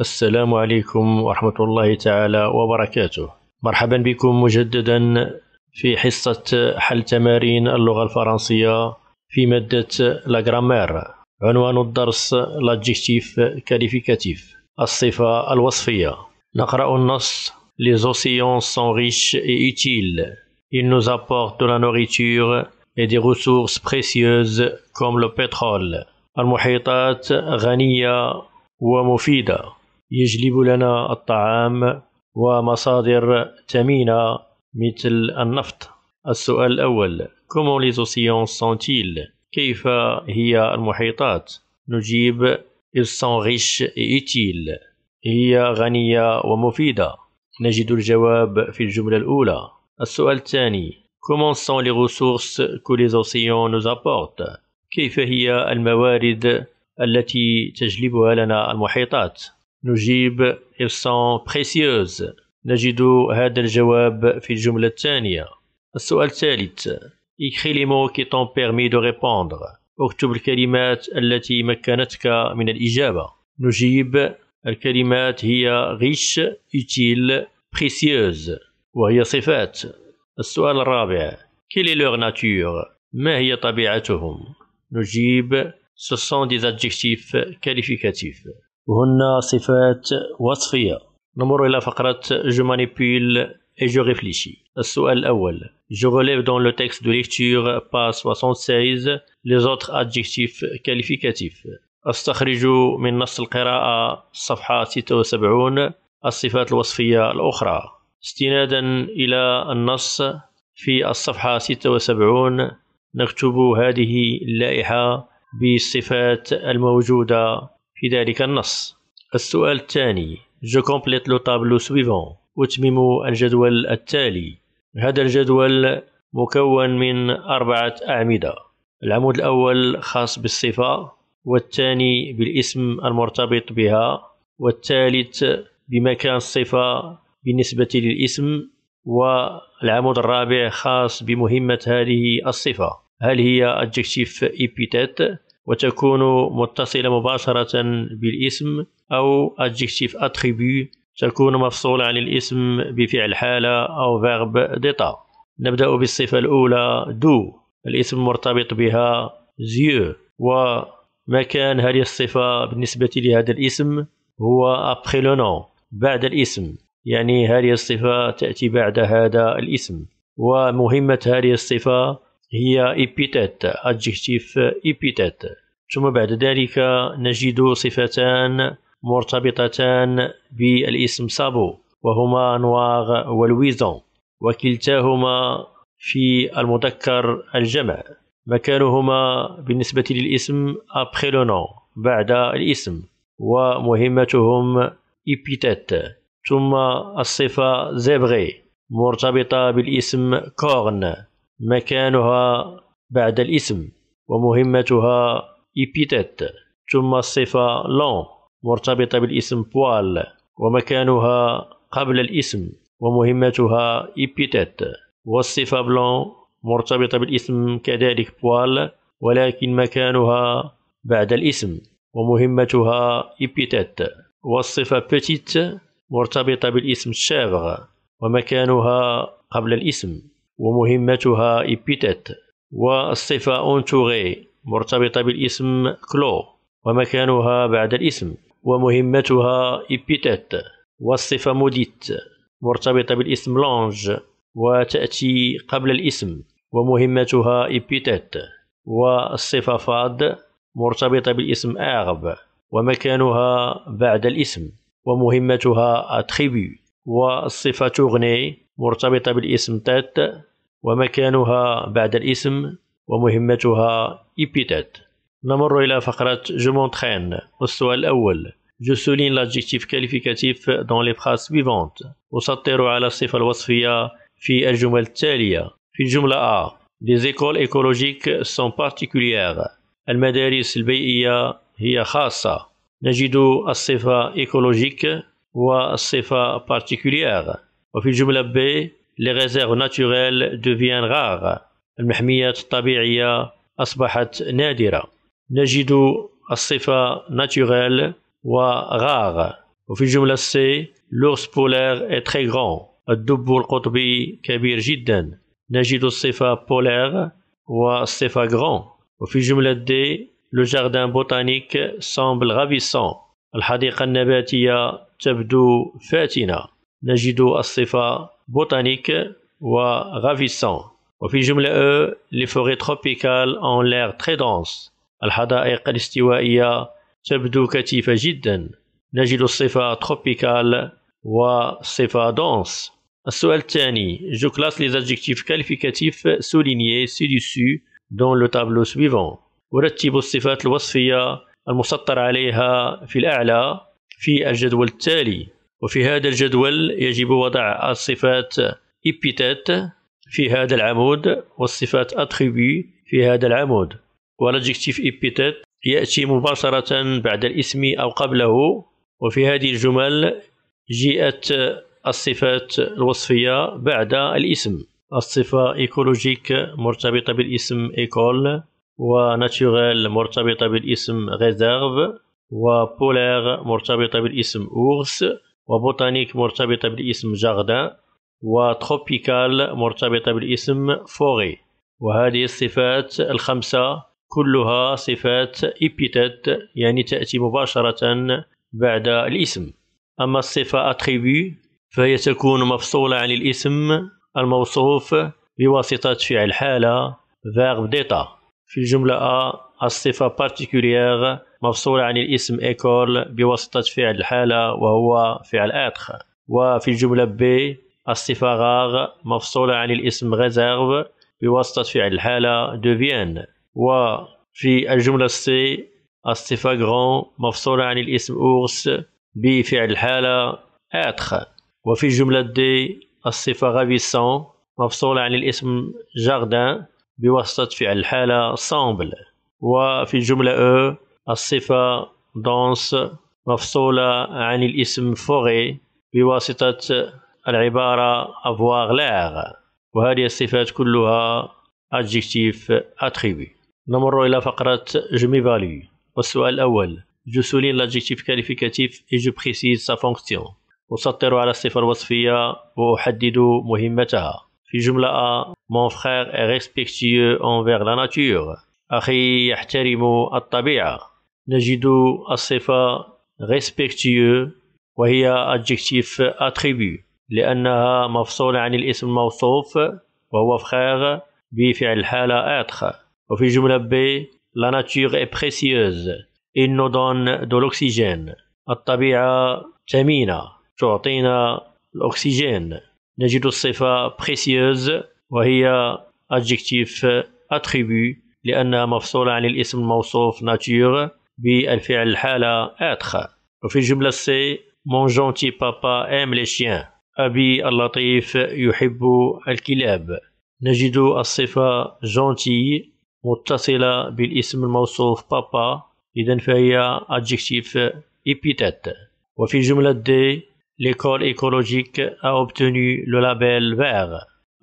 السلام عليكم ورحمة الله تعالى وبركاته مرحبا بكم مجددا في حصة حل تمارين اللغة الفرنسية في مادة لاغرامير عنوان الدرس لاجيكتيف كاليفيكاتيف الصفة الوصفية نقرأ النص Les océans sont riches et utiles. Ils nous apportent de la nourriture et des ressources précieuses comme le pétrole. المحيطات غنية ومفيدة يجلب لنا الطعام ومصادر ثمينة مثل النفط السؤال الأول كومون لي اوسيونس سونتيل كيف هي المحيطات نجيب إلسون غيش إيتيل هي غنية ومفيدة نجد الجواب في الجملة الأولى السؤال الثاني Comment sont les ressources que les océans nous apportent كيف هي الموارد التي تجلبها لنا المحيطات نجيب إلسان بريسيوز نجد هذا الجواب في الجملة الثانية السؤال الثالث اكري لي مو كي t'ont permis دو répondre اكتب الكلمات التي مكنتك من الإجابة نجيب الكلمات هي غيش يتيل بريسيوز وهي صفات السؤال الرابع quelle est leur nature ما هي طبيعتهم نجيب سوسون sont كاليفيكاتيف هن صفات وصفية نمر إلى فقرة جو مانيبيول et je réfléchis. السؤال الأول Je relève dans le texte de lecture page 76 les autres adjectifs qualificatifs. أستخرج من نص القراءة صفحة 76 الصفات الوصفية الأخرى استنادا إلى النص في الصفحة 76 نكتب هذه اللائحة بالصفات الموجودة في ذلك النص السؤال الثاني جو كومبليت لو طابلو سويفون أتمم الجدول التالي هذا الجدول مكون من أربعة أعمدة العمود الأول خاص بالصفة والثاني بالاسم المرتبط بها والثالث بمكان الصفة بالنسبة للاسم والعمود الرابع خاص بمهمة هذه الصفة هل هي adjective epithet وتكون متصلة مباشرة بالاسم أو adjective attribute تكون مفصولة عن الاسم بفعل حالة أو verb d'état نبدأ بالصفة الأولى دو الاسم مرتبط بها زيو ومكان هذه الصفة بالنسبة لهذا الاسم هو après le nom بعد الاسم يعني هذه الصفة تأتي بعد هذا الاسم ومهمة هذه الصفة هي إبيتات أدجكتيف إبيتات ثم بعد ذلك نجد صفتان مرتبطتان بالاسم صابو وهما نواغ والويزون وكلتاهما في المذكر الجمع مكانهما بالنسبة للاسم أبخي بعد الاسم ومهمتهم إبيتات ثم الصفة زيبغي مرتبطة بالاسم كورن مكانها بعد الاسم ومهمتها ايبيتات ثم الصفة لون مرتبطة بالاسم بوال ومكانها قبل الاسم ومهمتها ايبيتات والصفة بلون مرتبطة بالاسم كذلك بوال ولكن مكانها بعد الاسم ومهمتها ايبيتات والصفة بتيت مرتبطة بالاسم الشافغ ومكانها قبل الاسم ومهمتها إبيتت والصفة أونتوغي مرتبطة بالاسم كلو ومكانها بعد الاسم ومهمتها إبيتت والصفة موديت مرتبطة بالاسم لونج وتأتي قبل الاسم ومهمتها إبيتت والصفة فاد مرتبطة بالاسم أغب ومكانها بعد الاسم ومهمتها أتخيبي والصفة تغني مرتبطة بالاسم تات ومكانها بعد الاسم ومهمتها ايبيتات نمر إلى فقرة جو مونتخين الأول جو سولين كاليفيكاتيف دون لي فراس سويفونت أسطر على الصفة الوصفية في الجمل التالية في الجملة ا دي زيكول ايكولوجيك سون بارتيكولير المدارس البيئية هي خاصة نجد الصفة ايكولوجيك والصفة بارتيكولير وفي الجملة ب لي ريزيرف ناتوريل دوفيان غار المحميات الطبيعية أصبحت نادرة نجد الصفة ناتوريل وغار وفي الجملة سي لورس بولير اي تري غران الدب القطبي كبير جدا نجد الصفة بولير والصفة غران وفي الجملة دي لو جاردان بوتانيك سامبل غافيسون الحديقة النباتية تبدو فاتنة نجد الصفة بوتانيك وغافيسون وفي جملة أ لي فوغي تروبيكال أون لير تري دونس الحدائق الاستوائية تبدو كثيفة جدا نجد الصفة تروبيكال وصفة دونس السؤال الثاني جو كلاس لي زادجيكتيف كاليفيكاتيف سولينيي سي سو دون لو تابلو سويفون أرتب الصفات الوصفية المسطر عليها في الأعلى في الجدول التالي وفي هذا الجدول يجب وضع الصفات إبيتات في هذا العمود والصفات أتريبي في هذا العمود والأدجكتيف إبيتات يأتي مباشرة بعد الاسم أو قبله وفي هذه الجمل جاءت الصفات الوصفية بعد الاسم الصفة إيكولوجيك مرتبطة بالاسم إيكول وناتشورال مرتبطة بالاسم ريزيرف وبولار مرتبطة بالاسم أورس وبوتانيك مرتبطة بالاسم جاغدا وتروبيكال مرتبطة بالاسم فوري وهذه الصفات الخمسة كلها صفات إبيتت يعني تأتي مباشرة بعد الاسم أما الصفة أتريبي فهي تكون مفصولة عن الاسم الموصوف بواسطة فعل حالة فيرب ديتا في الجملة A الصفة particulière مفصولة عن الاسم إيكول بواسطة فعل الحالة وهو فعل آتخ وفي الجملة ب غاغ مفصولة عن الاسم غزاغ بواسطة فعل الحالة دوفيان وفي الجملة سي الصفاغون مفصولة عن الاسم أورس بفعل الحالة آتخ وفي الجملة دي الصفة غافيسون مفصولة عن الاسم جاردان بواسطة فعل الحالة سامبل وفي الجملة أو e، الصفة دونس مفصولة عن الاسم فوغي بواسطة العبارة افواغ لاغ وهذه الصفات كلها adjectif attribut نمر إلى فقرة جمي فاليو والسؤال الأول جو سولين l'adjectif qualificatif et je précise sa fonction أسطر على الصفة الوصفية وأحدد مهمتها في جملة A mon frère est respectueux envers la nature أخي يحترم الطبيعة نجد الصفة respectueux وهي adjectif attribut لأنها مفصولة عن الاسم الموصوف وهو فخير بفعل الحالة être وفي جملة ب la nature est précieuse il nous donne de l'oxygène الطبيعة ثمينة تعطينا الأكسجين نجد الصفة précieuse وهي adjectif attribut لأنها مفصولة عن الاسم الموصوف nature بالفعل الحالة أتخ وفي الجملة سي مون جونتي بابا أم لي شيان أبي اللطيف يحب الكلاب نجد الصفة جونتي متصلة بالاسم الموصوف بابا إذا فهي أدجكتيف إبيتات وفي جملة دي ليكول إيكولوجيك أ أوبتوني لو لابيل فيغ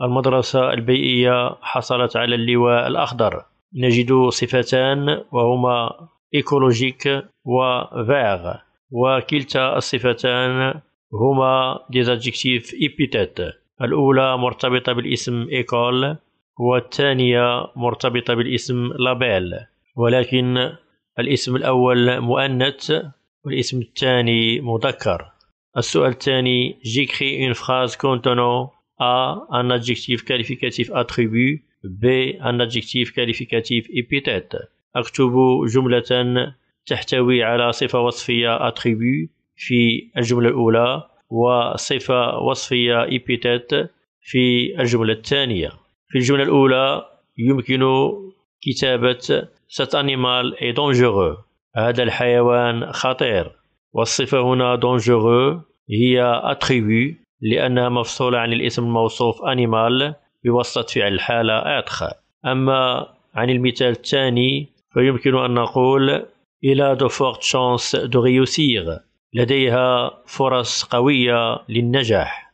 المدرسة البيئية حصلت على اللواء الأخضر نجد صفتان وهما إيكولوجيك وفيغ وكلتا الصفتان هما ديزادجكتيف ايبيتات الأولى مرتبطة بالاسم إيكول والثانية مرتبطة بالاسم لابيل ولكن الاسم الأول مؤنث والاسم الثاني مذكر السؤال الثاني جيكري اون فراز كونتونو ا ان ادجكتيف كاليفيكاتيف attribut ب ان ادجكتيف كاليفيكاتيف ايبيتات أكتب جملة تحتوي على صفة وصفية أتريبي في الجملة الأولى وصفة وصفية epithet في الجملة الثانية في الجملة الأولى يمكن كتابة cet animal est dangereux هذا الحيوان خطير والصفة هنا dangereux هي أتريبي لأنها مفصولة عن الاسم الموصوف animal بواسطة فعل الحالة être أما عن المثال الثاني فيمكن أن نقول إلى دو فورت شانس دو ريوسيغ لديها فرص قوية للنجاح